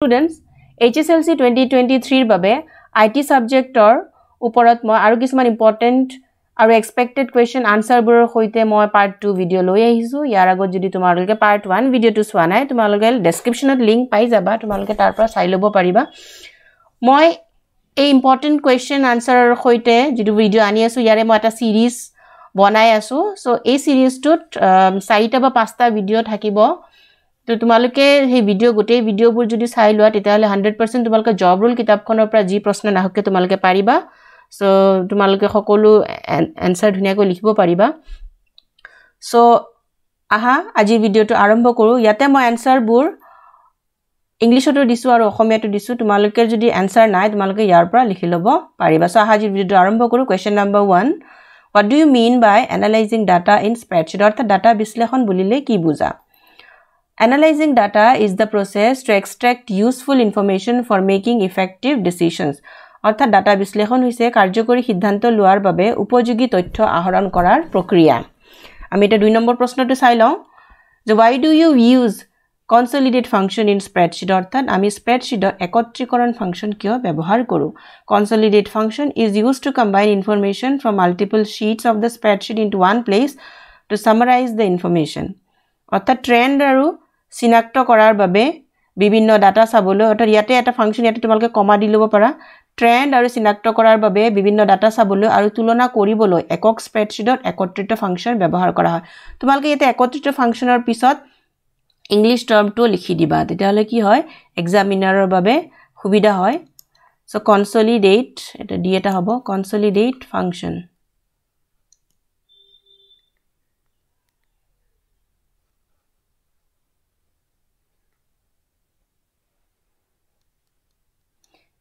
Students H S L C twenty twenty থ্ৰীৰ বাবে I T ছাবজেক্টৰ ওপৰত মই আৰু কিছুমান ইম্পৰ্টেণ্ট আৰু এক্সপেক্টেড কুৱেশ্যন আনচাৰবোৰৰ সৈতে মই পাৰ্ট টু ভিডিঅ' লৈ আহিছোঁ ইয়াৰ আগত যদি তোমালোকে পাৰ্ট ওৱান ভিডিঅ'টো চোৱা নাই তোমালোকে ডেছক্ৰিপশ্যনত লিংক পাই যাবা তোমালোকে তাৰ পৰা চাই ল'ব পাৰিবা মই এই ইম্পৰ্টেণ্ট কুৱেশ্যন আনচাৰৰ সৈতে যিটো ভিডিঅ' আনি আছোঁ ইয়াৰে মই এটা ছিৰিজ বনাই আছোঁ চ' এই ছিৰিজটোত চাৰিটা বা পাঁচটা ভিডিঅ' থাকিব তো তোমালোকে সেই ভিডিঅ' গোটেই ভিডিঅ'বোৰ যদি চাই লোৱা তেতিয়াহ'লে হাণ্ড্ৰেড পাৰ্চেণ্ট তোমালোকে জব ৰোল কিতাপখনৰ পৰা যি প্ৰশ্ন নাহকে তোমালোকে পাৰিবা চ' তোমালোকে সকলো এনচাৰ ধুনীয়াকৈ লিখিব পাৰিবা চ' আহা আজিৰ ভিডিঅ'টো আৰম্ভ কৰোঁ ইয়াতে মই এনচাৰবোৰ ইংলিছতো দিছোঁ আৰু অসমীয়াটো দিছোঁ তোমালোকে যদি এনচাৰ নাই তোমালোকে ইয়াৰ পৰা লিখি ল'ব পাৰিবা চ' আহা আজিৰ ভিডিঅ'টো আৰম্ভ কৰোঁ question number one what do you mean by analyzing data in spreadsheet অৰ্থাৎ ডাটা বিশ্লেষণ বুলিলে কি বুজা Analyzing data is the process to extract useful information for making effective decisions. অৰ্থাৎ ডাটা বিশ্লেষণ হৈছে কাৰ্যকৰী সিদ্ধান্ত লোৱাৰ বাবে উপযোগী তথ্য আহৰণ কৰাৰ প্ৰক্ৰিয়া আমি এতিয়া দুই নম্বৰ প্ৰশ্নটো চাই লওঁ যে why do you use consolidate function in spreadsheet অৰ্থাৎ আমি স্প্ৰেডশ্বীটত একত্ৰীকৰণ ফাংচন কিয় ব্যৱহাৰ কৰোঁ consolidate function is use to combine information from multiple sheets of the spreadsheet into one place to summarize the information অৰ্থাৎ ট্ৰেণ্ড আৰু চিনাক্ত কৰাৰ বাবে বিভিন্ন ডাটা চাবলৈ অৰ্থাৎ ইয়াতে এটা ফাংচন ইয়াতে তোমালোকে কমা দি ল'ব পাৰা ট্ৰেণ্ড আৰু চিনাক্ত কৰাৰ বাবে বিভিন্ন ডাটা চাবলৈ আৰু তুলনা কৰিবলৈ একক স্প্ৰেডশ্বীটত একত্ৰিত ফাংচন ব্যৱহাৰ কৰা হয় তোমালোকে ইয়াতে একত্ৰিত ফাংচনৰ পিছত ইংলিছ টাৰ্মটো লিখি দিবা তেতিয়াহ'লে কি হয় এক্সামিনাৰৰ বাবে সুবিধা হয় চ' কনচলিডেট এটা ডি এটা হ'ব কনচলিডেট ফাংচন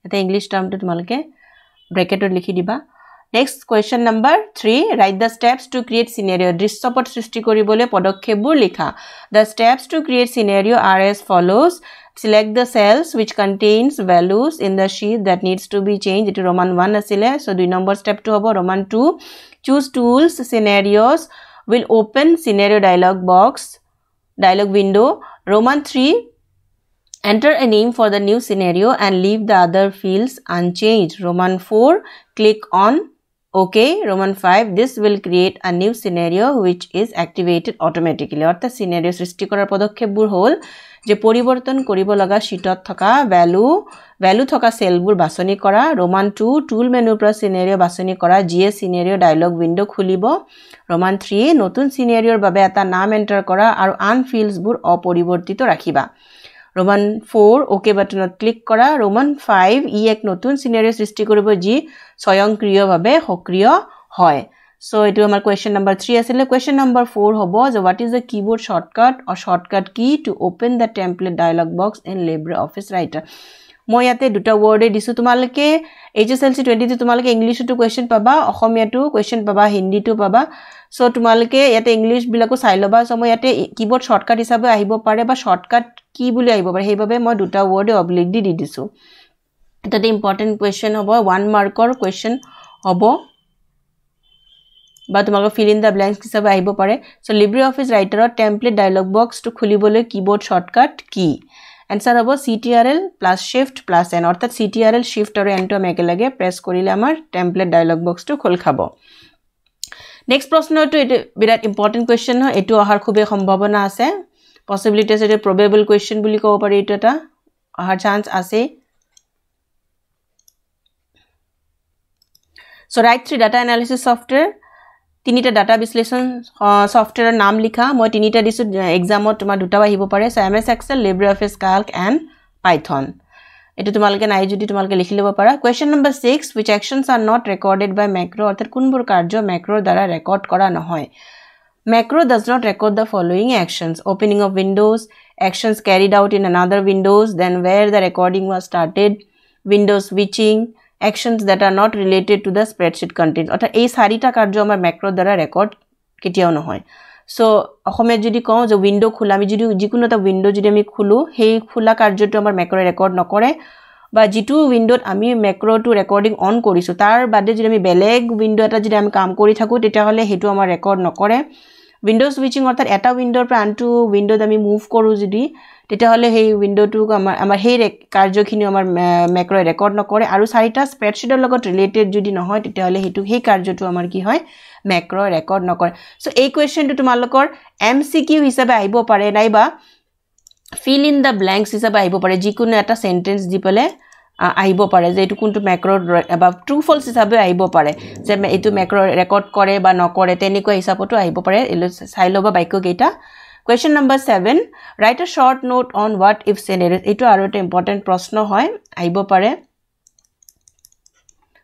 এটা ইংলিছ টাৰ্মটো তোমালোকে ব্ৰেকেটত লিখি দিবা next question number three write the steps to create scenario' দৃশ্যপট সৃষ্টি কৰিবলৈ পদক্ষেপবোৰ লিখা the steps to create scenario' are as follows select the cells which contains values in the sheet that needs to be change এইটো roman one আছিলে so' দুই number ষ্টেপটো হ'ব roman two choose tools scenarios will open scenario' dialog box dialog window' roman three Enter a name for the new scenario and leave the other fields unchanged. Roman 4, click on OK. Roman 5, this will create a new scenario which is activated automatically. Or the scenario is restricted to the whole. যে পরিবর্তন করিব লগা শীটত থকা value value থকা সেলবোৰ বাছনি কৰা Roman two টুল মেনুৰ পৰা চিনেৰিঅ' বাছনি কৰা যিয়ে চিনেৰিঅ' ডাইলগ উইণ্ড' খুলিব ৰোমান থ্ৰী নতুন চিনেৰিঅ'ৰ বাবে এটা নাম এণ্টাৰ কৰা আৰু আন ফিল্ডছবোৰ অপৰিৱৰ্তিত ৰাখিবা ৰোমান ফ'ৰ অ'কে বাটনত ক্লিক কৰা ৰোমান ফাইভ ই এক নতুন চিনেৰিঅ' সৃষ্টি কৰিব যি স্বয়ংক্ৰিয়ভাৱে সক্ৰিয় হয় চ' এইটো আমাৰ কুৱেশ্যন নম্বৰ থ্ৰী আছিলে কুৱেশ্যন নম্বৰ ফ'ৰ হ'ব যে what is the keyboard shortcut or' shortcut key to open the template dialog box and libre office writer মই ইয়াতে দুটা ৱৰ্ডে দিছোঁ তোমালোকে H S L C twenty two তোমালোকে ইংলিছতো কুৱেশ্যন পাবা অসমীয়াটো কুৱেশ্যন পাবা হিন্দীটো পাবা চ' তোমালোকে ইয়াতে ইংলিছবিলাকো চাই ল'বা চ' মই ইয়াতে কীবোৰ্ড শ্বৰ্টকাট হিচাপে আহিব পাৰে বা শ্বৰ্টকাট কি বুলি আহিব পাৰে সেইবাবে মই দুটা ৱৰ্ডে অব্লিক দি দিছোঁ তাতে ইম্পৰ্টেণ্ট কুৱেশ্যন হ'ব ওৱান মাৰ্কৰ কুৱেশ্যন হ'ব বা তোমালোকৰ ফিল ইন দ্য ব্লেংকছ হিচাপে আহিব পাৰে চ' লিব্ৰি অফিচ ৰাইটাৰৰ টেম্পলেট ডায়লগ বক্সটো খুলিবলৈ কীবৰ্ড শ্বৰ্টকাট কি এনচাৰ হ'ব C T R L plus shift plus N অৰ্থাৎ C T R L shift আৰু এনটো আমি একেলগে প্ৰেছ কৰিলে আমাৰ টেম্পলেট ডায়লগ বক্সটো খোল খাব নেক্সট প্ৰশ্নটো এইটো বিৰাট ইম্পৰ্টেণ্ট কুৱেশ্যন হয় এইটো অহাৰ খুবেই সম্ভাৱনা আছে পচিবিলিটি আছে এটা প্ৰবেবল কুৱেশ্যন বুলি ক'ব পাৰি এইটো এটা অহাৰ চান্স আছেই so' write three data analysis software তিনিটা ডাটা বিশ্লেষণ ছফ্টৱেৰৰ নাম লিখা মই তিনিটা দিছোঁ এক্সামত তোমাৰ দুটাও আহিব পাৰে so' M S Excel library office calc and Python এইটো তোমালোকে নাই যদি তোমালোকে লিখি ল'ব পাৰা question number six which actions are not recorded by macro' অৰ্থাৎ কোনবোৰ কাৰ্য মেক্ৰ'ৰ দ্বাৰা ৰেকৰ্ড কৰা নহয় Macro does not record the following actions. Opening of windows, actions carried out in another windows, then where the recording was started, windows switching, actions that are not related to the spreadsheet content. अतः ये सारी टा card जो हमारे macro द्वारा record कितिया उन्हों हैं. So हमें जो दिखाऊँ जो window खुला मैं जो दिखूँ जिकुन तब window जिधे मैं खुलूँ, हे खुला कार्ड जो तो हमारे macro record न करे. বা যিটো উইণ্ডত আমি মেক্ৰটো ৰেকৰ্ডিং অন কৰিছোঁ তাৰ বাদে যদি আমি বেলেগ উইণ্ড এটা যদি আমি কাম কৰি থাকোঁ তেতিয়াহ'লে সেইটো আমাৰ ৰেকৰ্ড নকৰে উইণ্ড' ছুইচিং অৰ্থাৎ এটা উইণ্ড'ৰ পৰা আনটো উইণ্ড'ত আমি মুভ কৰোঁ যদি তেতিয়াহ'লে সেই উইণ্ড'টোক আমাৰ আমাৰ সেই কাৰ্যখিনি আমাৰ মেক্ৰই ৰেকৰ্ড নকৰে আৰু চাৰিটা স্প্ৰেডশ্বীটৰ লগত ৰিলেটেড যদি নহয় তেতিয়াহ'লে সেইটো সেই কাৰ্যটো আমাৰ কি হয় মেক্ৰই ৰেকৰ্ড নকৰে চ' এই কুৱেশ্যনটো তোমালোকৰ এম চি কিউ হিচাপে আহিব পাৰে নাইবা ফিল ইন দ্য ব্লেংকছ হিচাপে আহিব পাৰে যিকোনো এটা চেণ্টেঞ্চ দি পেলাই আহিব পাৰে যে এইটো কোনটো মেক্ৰ বা ট্ৰু ফলছ হিচাপেও আহিব পাৰে যে এইটো মেক্ৰ ৰেকৰ্ড কৰে বা নকৰে তেনেকুৱা হিচাপতো আহিব পাৰে চাই ল'ব বাক্যকেইটা question number seven write a short note on what if scenarios এইটো আৰু এটা ইম্পৰ্টেণ্ট প্ৰশ্ন হয় আহিব পাৰে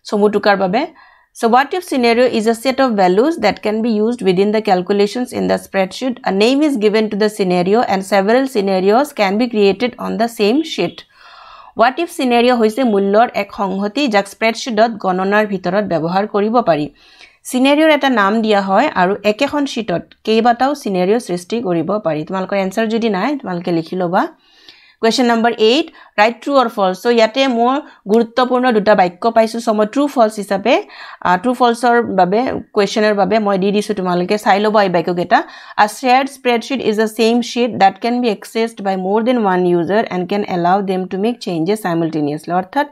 চমু টোকাৰ বাবে so' what if scenario' is a set of values that can be used within the calculations in the spreadsheet a name is given to the scenario' and several scenarios can be created on the same sheet what if scenario' হৈছে মূল্যৰ এক সংহতি যাক স্প্ৰেডশ্বীটত গণনাৰ ভিতৰত ব্যৱহাৰ কৰিব পাৰি চিনেৰিঅ'ৰ এটা নাম দিয়া হয় আৰু একেখন শ্বীটত কেইবাটাও চিনেৰিঅ' সৃষ্টি কৰিব পাৰি তোমালোকৰ এনচাৰ যদি নাই তোমালোকে লিখি ল'বা question number eight write true or false so' ইয়াতে মোৰ গুৰুত্বপূৰ্ণ দুটা বাক্য পাইছোঁ চ' মই ট্ৰু ফল্ছ হিচাপে ট্ৰু ফল্ছৰ বাবে কুৱেশ্যনৰ বাবে মই দি দিছোঁ তোমালোকে চাই ল'ব এই বাক্যকেইটা a shared spreadsheet is the same sheet that can be accessed by more than one user and can allow them to make changes simultaneously অৰ্থাৎ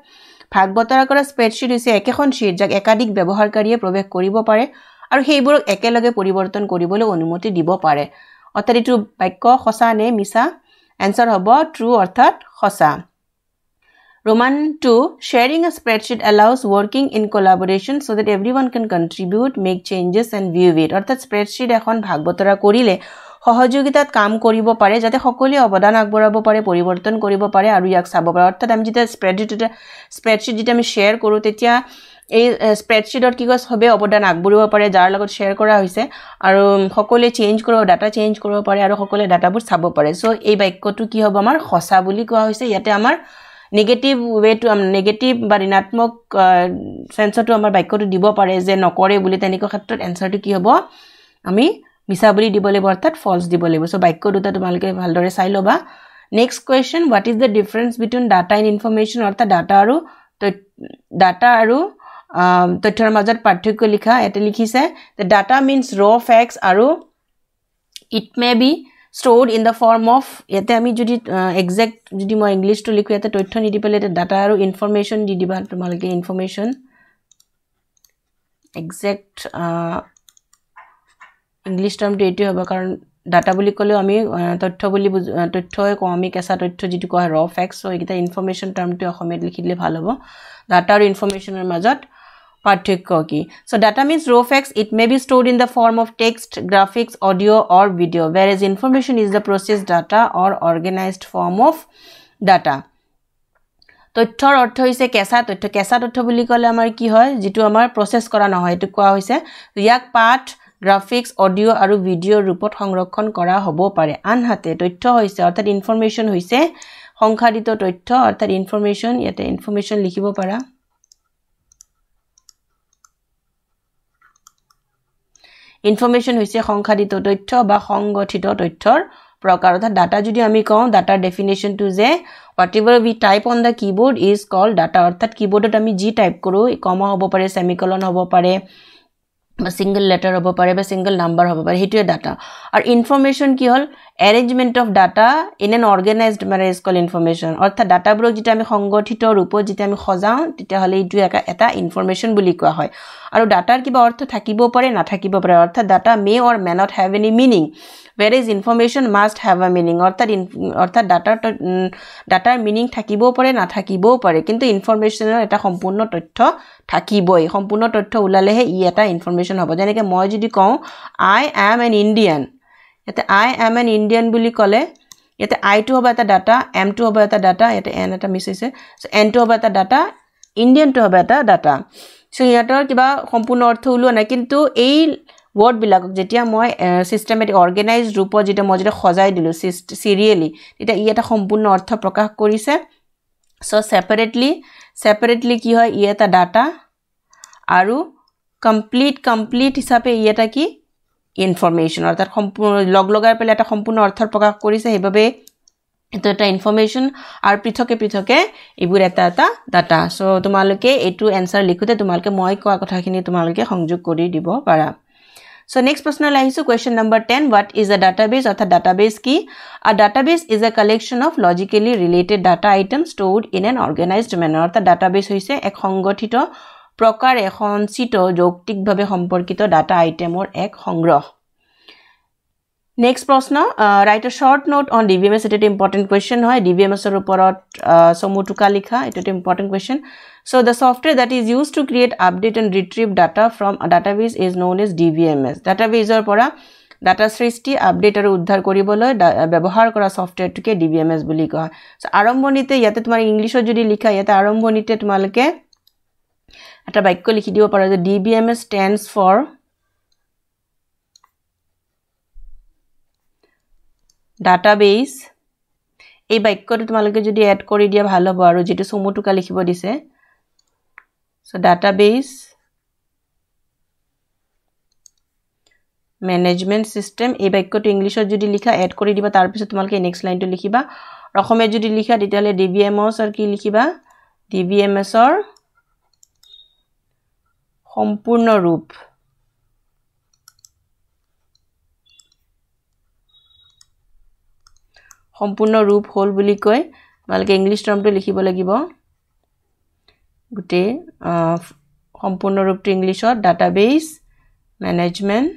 ভাগ বতৰা কৰা স্প্ৰেডশ্বীট হৈছে একেখন শ্বীট যাক একাধিক ব্যৱহাৰকাৰীয়ে প্ৰৱেশ কৰিব পাৰে আৰু সেইবোৰক একেলগে পৰিৱৰ্তন কৰিবলৈ অনুমতি দিব পাৰে অৰ্থাৎ এইটো বাক্য সঁচা নে মিছা এনচাৰ হ'ব ট্ৰু অৰ্থাৎ সঁচা roman two sharing a spreadsheet allows working in collaboration so' that every one can contribute make changes and view it অৰ্থাৎ স্প্ৰেডশ্বীট এখন ভাগ বতৰা কৰিলে সহযোগিতাত কাম কৰিব পাৰে যাতে সকলোৱে অৱদান আগবঢ়াব পাৰে পৰিৱৰ্তন কৰিব পাৰে আৰু ইয়াক চাব পাৰে অৰ্থাৎ আমি যেতিয়া স্প্ৰেডশ্বীট স্প্ৰেডশ্বীট যেতিয়া আমি শ্বেয়াৰ কৰোঁ তেতিয়া এই স্প্ৰেডশ্বীটত কি কয় চবেই অৱদান আগবঢ়াব পাৰে যাৰ লগত শ্বেয়াৰ কৰা হৈছে আৰু সকলোৱে চেঞ্জ কৰিব ডাটা চেঞ্জ কৰিব পাৰে আৰু সকলোৱে ডাটাবোৰ চাব পাৰে চ' এই বাক্যটো কি হ'ব আমাৰ সঁচা বুলি কোৱা হৈছে ইয়াতে আমাৰ নিগেটিভ ৱেটো নিগেটিভ বা ঋণাত্মক চেঞ্চটো আমাৰ বাক্যটো দিব পাৰে যে নকৰে বুলি তেনেকুৱা ক্ষেত্ৰত এনচাৰটো কি হ'ব আমি মিছা বুলি দিব লাগিব অৰ্থাৎ ফল্ছ দিব লাগিব চ' বাক্য দুটা তোমালোকে ভালদৰে চাই ল'বা next question what is the difference between data and information অৰ্থাৎ ডাটা আৰু ডাটা আৰু তথ্যৰ মাজত পাৰ্থক্য লিখা ইয়াতে লিখিছে the data means raw' facts আৰু it may be stored in the form of ইয়াতে আমি যদি একজেক্ট যদি মই ইংলিছটো লিখোঁ ইয়াতে তথ্য নিদি পেলাই ইয়াতে ডাটা আৰু ইনফৰমেশ্যন দি দিবা তোমালোকে ইনফৰ্মেশ্যন একজেক্ট ইংলিছ টাৰ্মটো এইটোৱে হ'ব কাৰণ ডাটা বুলি ক'লেও আমি তথ্য বুলি বুজো তথ্যই কওঁ আমি কেঁচা তথ্য যিটো কোৱা হয় ৰ ফেক্স ছ' এইকেইটা ইনফৰমেশ্যন টাৰ্মটো অসমীয়াত লিখি দিলে ভাল হ'ব ডাটা আৰু ইনফৰ্মেশ্যনৰ মাজত পাৰ্থক্য কি so' data means raw' facts it may be stored in the form of text graphics audio' or video' where as information is the process data or organized form of data তথ্যৰ অৰ্থ হৈছে কেঁচা তথ্য কেঁচা তথ্য বুলি ক'লে আমাৰ কি হয় যিটো আমাৰ প্ৰচেছ কৰা নহয় সেইটো কোৱা হৈছে ইয়াক পাঠ গ্ৰাফিক্স অডিঅ' আৰু ভিডিঅ'ৰ ৰূপত সংৰক্ষণ কৰা হ'ব পাৰে আনহাতে তথ্য হৈছে অৰ্থাৎ ইনফৰ্মেশ্যন হৈছে সংসাধিত তথ্য অৰ্থাৎ ইনফৰ্মেশ্যন ইয়াতে ইনফৰ্মেশ্যন লিখিব পাৰা ইনফৰ্মেশ্যন হৈছে সংসাধিত তথ্য বা সংগঠিত তথ্যৰ প্ৰকাৰ অৰ্থাৎ ডাটা যদি আমি কওঁ ডাটাৰ ডেফিনেশ্যনটো যে whatever we type on the keyboard is call data অৰ্থাৎ কীবৰ্ডত আমি যি টাইপ কৰোঁ কমা হ'ব পাৰে চেমিকলন হ'ব পাৰে বা ছিংগল লেটাৰ হ'ব পাৰে বা ছিংগল নাম্বাৰ হ'ব পাৰে সেইটোৱে ডাটা আৰু ইনফৰ্মেশ্যন কি হ'ল arrangement of data in an organized manner call information অৰ্থাৎ ডাটাবোৰক যেতিয়া আমি সংগঠিত ৰূপত যেতিয়া আমি সজাওঁ তেতিয়াহ'লে এইটো এটা এটা ইনফৰ্মেশ্যন বুলি কোৱা হয় আৰু ডাটাৰ কিবা অৰ্থ থাকিব পাৰে নাথাকিব পাৰে অৰ্থাৎ data may or may not have any meaning whereas information must have a meaning অৰ্থাৎ অৰ্থাৎ ডাটাৰ ডাটাৰ মিনিং থাকিবও পাৰে নাথাকিবও পাৰে কিন্তু ইনফৰ্মেশ্যনৰ এটা সম্পূৰ্ণ তথ্য থাকিবই সম্পূৰ্ণ তথ্য ওলালেহে ই এটা ইনফৰ্মেশ্যন হ'ব যেনেকৈ মই যদি কওঁ আই এম এন ইণ্ডিয়ান ইয়াতে আই এম এন ইণ্ডিয়ান বুলি ক'লে ইয়াতে আইটো হ'ব এটা ডাটা এমটো হ'ব এটা ডাটা ইয়াতে এন এটা মিছ হৈছে চ' এনটো হ'ব এটা ডাটা ইণ্ডিয়ানটো হ'ব এটা ডাটা চ' সিহঁতৰ কিবা সম্পূৰ্ণ অৰ্থ ওলোৱা নাই কিন্তু এই ৱৰ্ডবিলাকক যেতিয়া মই ছিষ্টেমেটিক অৰ্গেনাইজ ৰূপত যেতিয়া মই যেতিয়া সজাই দিলোঁ চিৰিয়েলি তেতিয়া ই এটা সম্পূৰ্ণ অৰ্থ প্ৰকাশ কৰিছে চ' ছেপাৰেটলি ছেপাৰেটলি কি হয় ই এটা ডাটা আৰু কমপ্লিট কমপ্লিট হিচাপে ই এটা কি ইনফৰ্মেশ্যন অৰ্থাৎ সম্পূৰ্ণ লগ লগাই পেলাই এটা সম্পূৰ্ণ অৰ্থ প্ৰকাশ কৰিছে সেইবাবে এইটো এটা ইনফৰ্মেশ্যন আৰু পৃথকে পৃথকে এইবোৰ এটা এটা ডাটা চ' তোমালোকে এইটো এনচাৰ লিখোঁতে তোমালোকে মই কোৱা কথাখিনি তোমালোকে সংযোগ কৰি দিব পাৰা সো নেক্সট প্রশ্নলে আহিছোঁ question number ten what is a database অৰ্থাৎ ডাটাবেজ কি আৰু database is a collection of logically related data item stored in an organized manner অৰ্থাৎ ডাটাবেজ হৈছে এক সংগঠিত প্ৰকাৰে সঞ্চিত যৌক্তিকভাৱে সম্পৰ্কিত ডাটা আইটেমৰ এক সংগ্ৰহ নেক্সট প্ৰশ্ন write a short note on D V M S এইটো এটা ইম্পৰ্টেণ্ট কুৱেশ্যন হয় ডি ভি এম এছৰ ওপৰত চমু টোকা লিখা এইটো এটা important question So the software that is used to create, update and retrieve data from a database is known as DBMS. Database or para data srishti, update or udhar kori bolo, bebohar kora software to ke DBMS buli ko ha. So arambhoni te yate tumhari English or judi likha yate arambhoni te tumhal ke ata baikko likhi diyo para the DBMS stands for database. এই বাক্যটো তোমালোকে যদি add কৰি দিয়া ভাল হ'ব আৰু যেটো সমুটুকা লিখিব দিছে so database management system ei bakyo tu english or jodi likha add kori diba tar pisot tumalke next line tu likhiba rokome jodi likha ditale dbms or ki likhiba dbms or sampurna rup সম্পূৰ্ণ ৰূপ হ'ল বুলি কয় তোমালোকে English টাৰ্মটো লিখিব লাগিব গোটেই সম্পূৰ্ণ ৰূপটো ইংলিছত ডাটাবেজ মেনেজমেণ্ট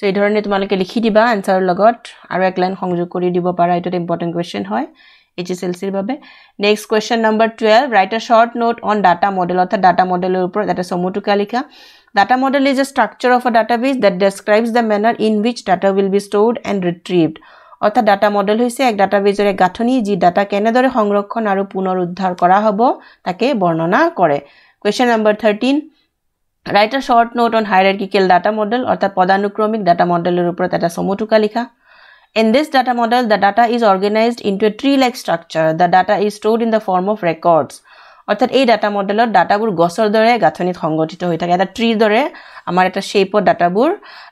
চ' এইধৰণে তোমালোকে লিখি দিবা এনচাৰৰ লগত আৰু এক লাইন সংযোগ কৰি দিব পাৰা এইটো এটা ইম্পৰ্টেণ্ট কুৱেশ্যন হয় এইচএসএলসির বাবে next question number twelve write a short note on data model অর্থাৎ ডাটা মডেলের উপর একটা সমটুকা লেখা Data model is a structure of a database that describes the manner in which data will be stored and retrieved অর্থাৎ data model হৈছে এক ডাটাবেজৰ এক গাঁথনি যি ডাটা কেনেদৰে সংৰক্ষণ আৰু পুনৰ উদ্ধাৰ কৰা হ'ব তাকে বৰ্ণনা কৰে question number thirteen write a short note on hierarchical data model অৰ্থাৎ পদানুক্ৰমিক ডাটা মডেলৰ ওপৰত এটা চমুটোকা লিখা In this data model, the data is organized into a tree-like structure. The data is stored in the form of records. অৰ্থাৎ এই data মডেলত ডাটাবোৰ গছৰ দৰে গাঁথনিত সংগঠিত হৈ থাকে এটা ট্ৰিৰ দৰে আমাৰ এটা শ্বেপত ডাটাবোৰ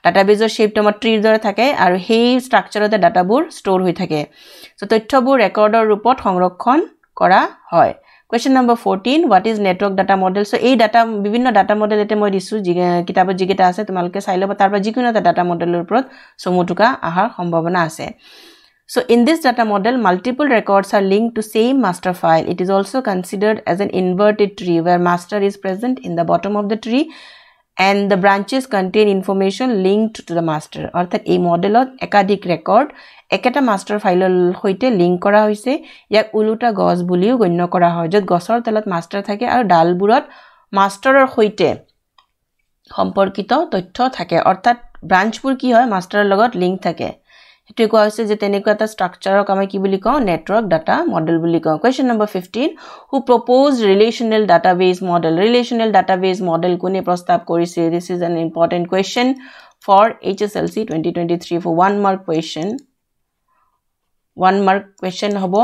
ডাটাবেজৰ শ্বেপটো আমাৰ ট্ৰিৰ দৰে থাকে আৰু সেই ষ্ট্ৰাকচাৰতে ডাটাবোৰ ষ্ট'ৰ হৈ থাকে চ' তথ্যবোৰ ৰেকৰ্ডৰ ৰূপত সংৰক্ষণ কৰা হয় question number fourteen what is network data model so' এই ডাটা বিভিন্ন ডাটা মডেল ইয়াতে মই দিছোঁ যি কিতাপত যিকেইটা আছে তোমালোকে চাই ল'বা তাৰ পৰা যিকোনো এটা ডাটা মডেলৰ ওপৰত চমু টুকা অহাৰ সম্ভাৱনা আছে so' in this data model multiple records are link to same master file it is also' considered as an inverted tree where master is present in the bottom of the tree and the branches contain information linked to the master অৰ্থাৎ এই মডেলত একাধিক record একেটা master ফাইলৰ সৈতে link কৰা হৈছে ইয়াক ওলোটা গছ বুলিও গণ্য কৰা হয় য'ত গছৰ তলত মাষ্টাৰ থাকে আৰু ডালবোৰত মাষ্টাৰৰ সৈতে সম্পৰ্কিত তথ্য থাকে অৰ্থাৎ ব্ৰাঞ্চবোৰ কি হয় মাষ্টাৰৰ লগত লিংক থাকে এইটোৱে কোৱা হৈছে যে তেনেকুৱা এটা ষ্ট্ৰাকচাৰক আমি কি বুলি কওঁ নেটৱৰ্ক ডাটা মডেল বুলি কওঁ question number fifteen who propose relational base model relational database model কোনে প্ৰস্তাৱ কৰিছে this is an important question for H S L C twenty twenty three for one mark question one mark question হ'ব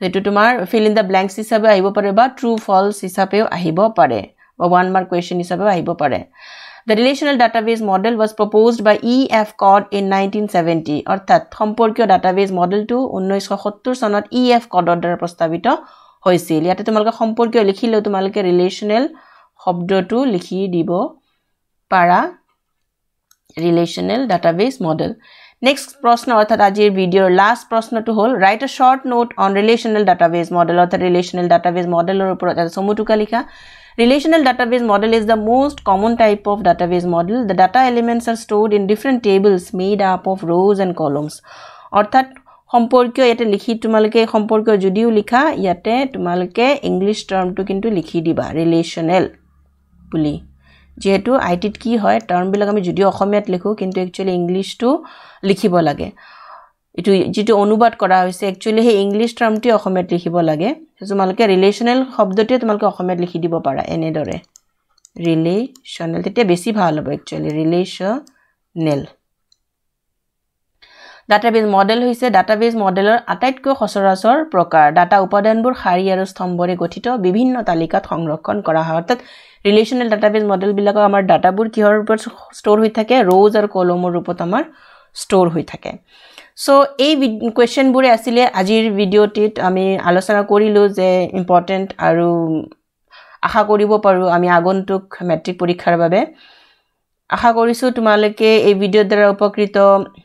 সেইটো তোমাৰ fill in the blanks হিচাপে আহিব পাৰে বা ট্ৰু ফলছ হিচাপেও আহিব পাৰে বা ওৱান মাৰ্ক কুৱেশ্যন হিচাপেও আহিব পাৰে the relational database model was proposed by E F Codd in nineteen seventy অৰ্থাৎ সম্পৰ্কীয় ডাটাবেজ মডেলটো ঊনৈছশ সত্তৰ চনত ই এফ কডৰ দ্বাৰা প্ৰস্তাৱিত হৈছিল ইয়াতে তোমালোকে সম্পৰ্কীয় লিখিলেও তোমালোকে ৰিলেশ্যনেল শব্দটো লিখি দিব পাৰা ৰিলেশ্যনেল ডাটাবেজ মডেল নেক্সট প্ৰশ্ন অৰ্থাৎ আজিৰ ভিডিঅ'ৰ লাষ্ট প্ৰশ্নটো হ'ল write a short note on relational database model অৰ্থাৎ ৰিলেশ্যনেল ডাটাবেজ মডেলৰ ওপৰত Relational database model is the most common type of database model. The data elements are stored in different tables made up of rows and columns. অর্থাৎ সম্পৰ্কীয় ইয়াতে লিখি তোমালোকে সম্পৰ্কীয় যদিও লিখা ইয়াতে তোমালোকে ইংলিছ টাৰ্মটো কিন্তু লিখি দিবা ৰিলেশ্যনেল বুলি যিহেতু আই টিত কি হয় টাৰ্মবিলাক আমি যদিও অসমীয়াত লিখোঁ কিন্তু একচুৱেলি ইংলিছটো লিখিব লাগে এইটো যিটো অনুবাদ কৰা হৈছে একচুৱেলি সেই ইংলিছ টাৰ্মটোৱে অসমীয়াত লিখিব লাগে তোমালোকে ৰিলেশ্যনেল শব্দটোৱে তোমালোকে অসমীয়াত লিখি দিব পাৰা এনেদৰে ৰিলেশ্যনেল তেতিয়া বেছি ভাল হ'ব একচুৱেলি ৰিলেশ্যনেল ডাটাবেজ মডেল হৈছে ডাটাবেজ মডেলৰ আটাইতকৈ সচৰাচৰ প্ৰকাৰ ডাটা উপাদানবোৰ শাৰী আৰু স্তম্ভৰে গঠিত বিভিন্ন তালিকাত সংৰক্ষণ কৰা হয় অৰ্থাৎ ৰিলেশ্যনেল ডাটাবেজ মডেলবিলাকৰ আমাৰ ডাটাবোৰ কিহৰ ওপৰত ষ্ট'ৰ হৈ থাকে ৰ'জ আৰু কলমৰ ৰূপত আমাৰ ষ্ট'ৰ হৈ থাকে চ' এই কুৱেশ্যনবোৰে আছিলে আজিৰ ভিডিঅ'টিত আমি আলোচনা কৰিলোঁ যে ইম্পৰ্টেণ্ট আৰু আশা কৰিব পাৰোঁ আমি আগন্তুক মেট্ৰিক পৰীক্ষাৰ বাবে আশা কৰিছোঁ তোমালোকে এই ভিডিঅ'ৰ দ্বাৰা উপকৃত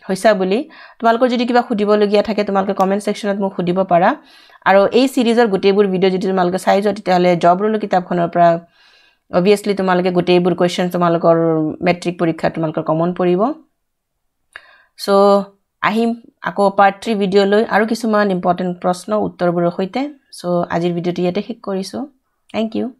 হৈছা বুলি তোমালোকৰ যদি কিবা সুধিবলগীয়া থাকে তোমালোকে কমেণ্ট ছেকশ্যনত মোক সুধিব পাৰা আৰু এই ছিৰিজৰ গোটেইবোৰ ভিডিঅ' যদি তোমালোকে চাই যোৱা তেতিয়াহ'লে জব ৰোলো কিতাপখনৰ পৰা অভিয়াছলি তোমালোকে গোটেইবোৰ কুৱেশ্যন তোমালোকৰ মেট্ৰিক পৰীক্ষাত তোমালোকৰ কমন পৰিব চ' আহিম আকৌ পাৰ্ট থ্ৰী ভিডিঅ'লৈ আৰু কিছুমান ইম্পৰ্টেণ্ট প্ৰশ্ন উত্তৰবোৰৰ সৈতে চ' আজিৰ ভিডিঅ'টো ইয়াতে শেষ কৰিছোঁ থেংক ইউ